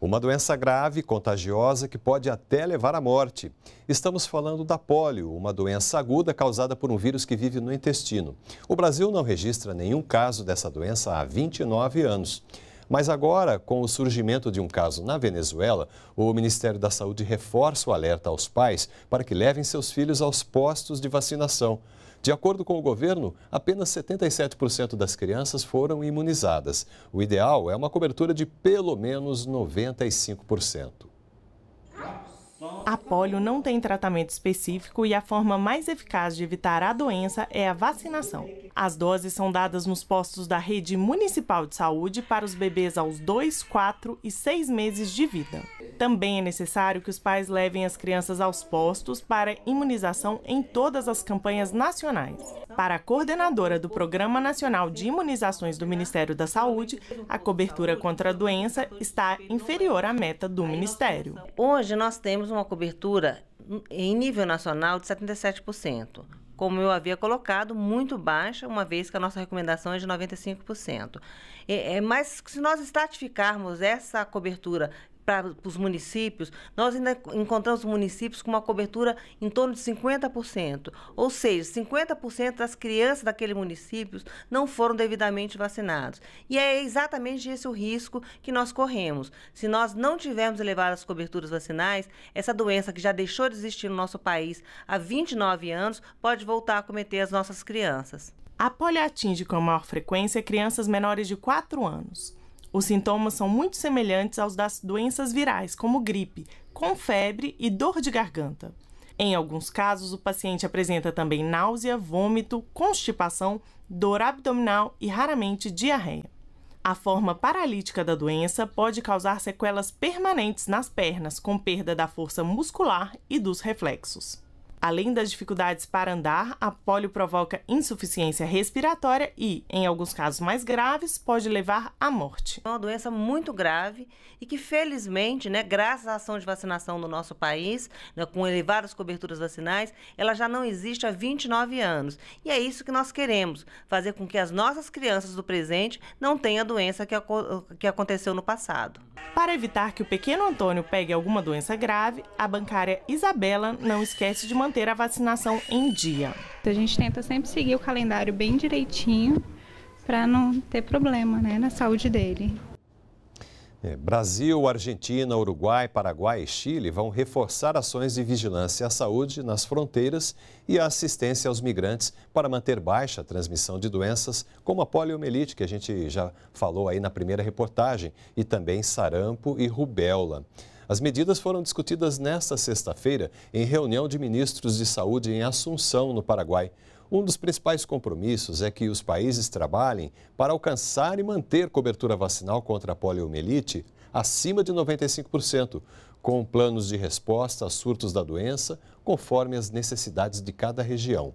Uma doença grave, contagiosa, que pode até levar à morte. Estamos falando da polio, uma doença aguda causada por um vírus que vive no intestino. O Brasil não registra nenhum caso dessa doença há 29 anos. Mas agora, com o surgimento de um caso na Venezuela, o Ministério da Saúde reforça o alerta aos pais para que levem seus filhos aos postos de vacinação. De acordo com o governo, apenas 77% das crianças foram imunizadas. O ideal é uma cobertura de pelo menos 95%. A polio não tem tratamento específico e a forma mais eficaz de evitar a doença é a vacinação. As doses são dadas nos postos da rede municipal de saúde para os bebês aos 2, 4 e 6 meses de vida. Também é necessário que os pais levem as crianças aos postos para imunização em todas as campanhas nacionais. Para a coordenadora do Programa Nacional de Imunizações do Ministério da Saúde, a cobertura contra a doença está inferior à meta do Ministério. Hoje nós temos uma cobertura em nível nacional de 77% como eu havia colocado, muito baixa, uma vez que a nossa recomendação é de 95%. É, é, mas se nós estratificarmos essa cobertura para os municípios, nós ainda encontramos municípios com uma cobertura em torno de 50%. Ou seja, 50% das crianças daquele município não foram devidamente vacinadas. E é exatamente esse o risco que nós corremos. Se nós não tivermos elevadas coberturas vacinais, essa doença que já deixou de existir no nosso país há 29 anos pode voltar a cometer as nossas crianças. A polio atinge com maior frequência é crianças menores de 4 anos. Os sintomas são muito semelhantes aos das doenças virais, como gripe, com febre e dor de garganta. Em alguns casos, o paciente apresenta também náusea, vômito, constipação, dor abdominal e raramente diarreia. A forma paralítica da doença pode causar sequelas permanentes nas pernas, com perda da força muscular e dos reflexos. Além das dificuldades para andar, a polio provoca insuficiência respiratória e, em alguns casos mais graves, pode levar à morte. É uma doença muito grave e que, felizmente, né, graças à ação de vacinação no nosso país, né, com elevadas coberturas vacinais, ela já não existe há 29 anos. E é isso que nós queremos, fazer com que as nossas crianças do presente não tenham a doença que, que aconteceu no passado. Para evitar que o pequeno Antônio pegue alguma doença grave, a bancária Isabela não esquece de mandar manter a vacinação em dia. Então, a gente tenta sempre seguir o calendário bem direitinho para não ter problema né, na saúde dele. É, Brasil, Argentina, Uruguai, Paraguai e Chile vão reforçar ações de vigilância à saúde nas fronteiras e a assistência aos migrantes para manter baixa a transmissão de doenças como a poliomielite, que a gente já falou aí na primeira reportagem, e também sarampo e rubéola. As medidas foram discutidas nesta sexta-feira em reunião de ministros de saúde em Assunção, no Paraguai. Um dos principais compromissos é que os países trabalhem para alcançar e manter cobertura vacinal contra a poliomielite acima de 95%, com planos de resposta a surtos da doença, conforme as necessidades de cada região.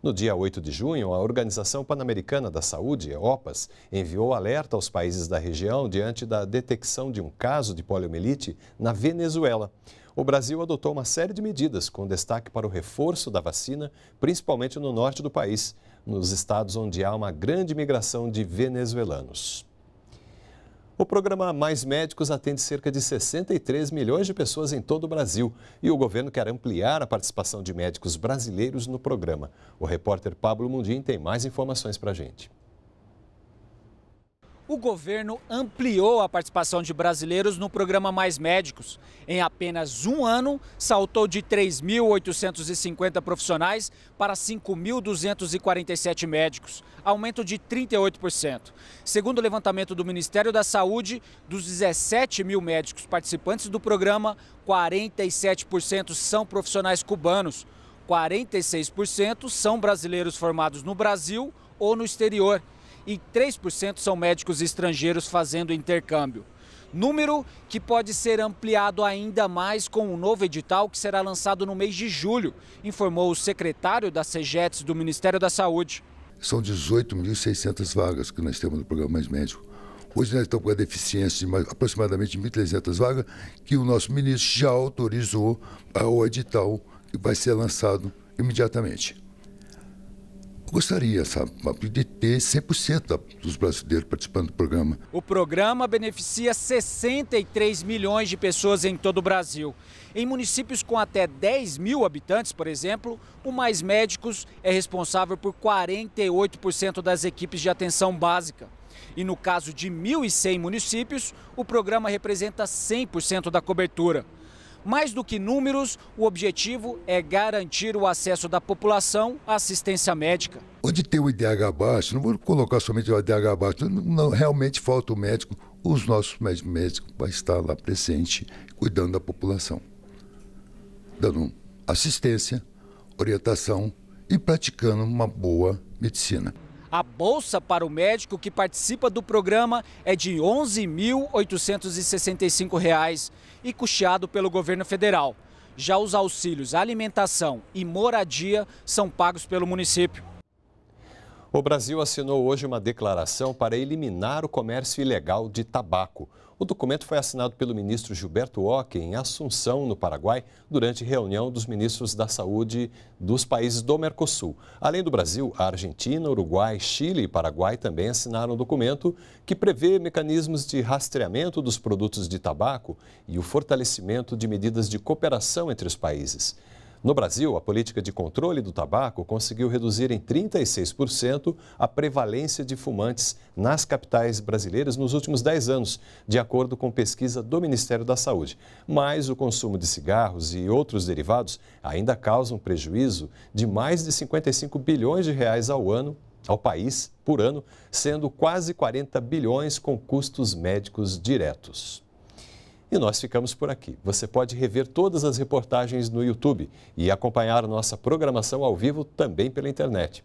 No dia 8 de junho, a Organização Pan-Americana da Saúde, OPAS, enviou alerta aos países da região diante da detecção de um caso de poliomielite na Venezuela. O Brasil adotou uma série de medidas, com destaque para o reforço da vacina, principalmente no norte do país, nos estados onde há uma grande migração de venezuelanos. O programa Mais Médicos atende cerca de 63 milhões de pessoas em todo o Brasil e o governo quer ampliar a participação de médicos brasileiros no programa. O repórter Pablo Mundim tem mais informações para a gente o governo ampliou a participação de brasileiros no programa Mais Médicos. Em apenas um ano, saltou de 3.850 profissionais para 5.247 médicos, aumento de 38%. Segundo o levantamento do Ministério da Saúde, dos 17 mil médicos participantes do programa, 47% são profissionais cubanos, 46% são brasileiros formados no Brasil ou no exterior e 3% são médicos estrangeiros fazendo intercâmbio. Número que pode ser ampliado ainda mais com o um novo edital que será lançado no mês de julho, informou o secretário da CEGETS do Ministério da Saúde. São 18.600 vagas que nós temos no programa Mais Médico. Hoje nós estamos com a deficiência de mais, aproximadamente 1.300 vagas, que o nosso ministro já autorizou ao ah, edital que vai ser lançado imediatamente gostaria sabe, de ter 100% dos brasileiros participando do programa. O programa beneficia 63 milhões de pessoas em todo o Brasil. Em municípios com até 10 mil habitantes, por exemplo, o Mais Médicos é responsável por 48% das equipes de atenção básica. E no caso de 1.100 municípios, o programa representa 100% da cobertura. Mais do que números, o objetivo é garantir o acesso da população à assistência médica. Onde tem o IDH baixo, não vou colocar somente o IDH baixo, não, não, realmente falta o médico, os nossos médicos vão estar lá presente, cuidando da população, dando assistência, orientação e praticando uma boa medicina. A bolsa para o médico que participa do programa é de R$ 11.865 e custeado pelo governo federal. Já os auxílios alimentação e moradia são pagos pelo município. O Brasil assinou hoje uma declaração para eliminar o comércio ilegal de tabaco. O documento foi assinado pelo ministro Gilberto Ocke em Assunção, no Paraguai, durante reunião dos ministros da Saúde dos países do Mercosul. Além do Brasil, a Argentina, Uruguai, Chile e Paraguai também assinaram o documento que prevê mecanismos de rastreamento dos produtos de tabaco e o fortalecimento de medidas de cooperação entre os países. No Brasil, a política de controle do tabaco conseguiu reduzir em 36% a prevalência de fumantes nas capitais brasileiras nos últimos 10 anos, de acordo com pesquisa do Ministério da Saúde. Mas o consumo de cigarros e outros derivados ainda causa um prejuízo de mais de 55 bilhões de reais ao ano ao país por ano, sendo quase 40 bilhões com custos médicos diretos. E nós ficamos por aqui. Você pode rever todas as reportagens no YouTube e acompanhar nossa programação ao vivo também pela internet.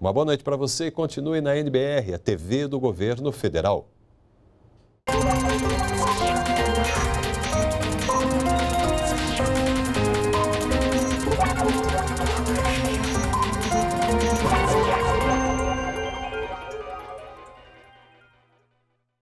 Uma boa noite para você e continue na NBR, a TV do Governo Federal.